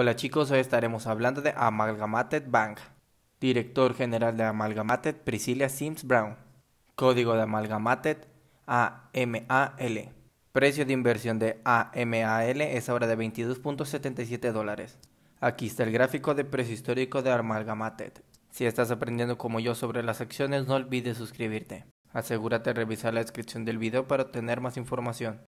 Hola chicos, hoy estaremos hablando de Amalgamated Bank. Director General de Amalgamated, Priscilla Sims Brown. Código de Amalgamated, AMAL. Precio de inversión de AMAL es ahora de 22.77 dólares. Aquí está el gráfico de precio histórico de Amalgamated. Si estás aprendiendo como yo sobre las acciones, no olvides suscribirte. Asegúrate de revisar la descripción del video para obtener más información.